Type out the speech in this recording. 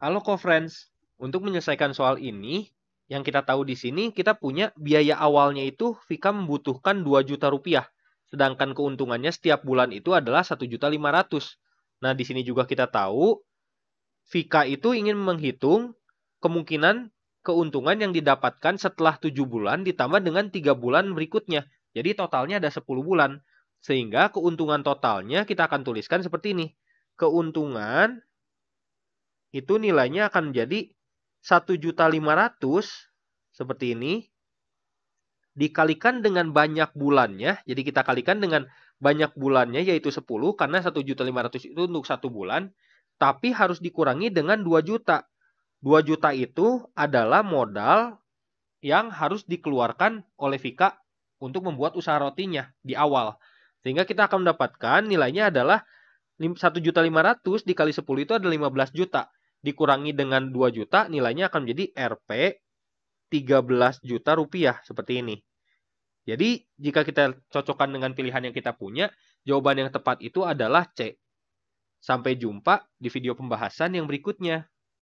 Halo co-friends, untuk menyelesaikan soal ini, yang kita tahu di sini kita punya biaya awalnya itu Vika membutuhkan 2 juta rupiah, sedangkan keuntungannya setiap bulan itu adalah juta ratus. Nah, di sini juga kita tahu Vika itu ingin menghitung kemungkinan keuntungan yang didapatkan setelah 7 bulan ditambah dengan 3 bulan berikutnya. Jadi totalnya ada 10 bulan. Sehingga keuntungan totalnya kita akan tuliskan seperti ini. Keuntungan itu nilainya akan jadi 1.500 seperti ini dikalikan dengan banyak bulannya. Jadi kita kalikan dengan banyak bulannya yaitu 10 karena 1.500 itu untuk satu bulan tapi harus dikurangi dengan 2 juta. 2 juta itu adalah modal yang harus dikeluarkan oleh Vika untuk membuat usaha rotinya di awal. Sehingga kita akan mendapatkan nilainya adalah 1.500 dikali 10 itu ada 15 juta dikurangi dengan 2 juta nilainya akan menjadi Rp 13 juta rupiah seperti ini. Jadi jika kita cocokkan dengan pilihan yang kita punya, jawaban yang tepat itu adalah C. Sampai jumpa di video pembahasan yang berikutnya.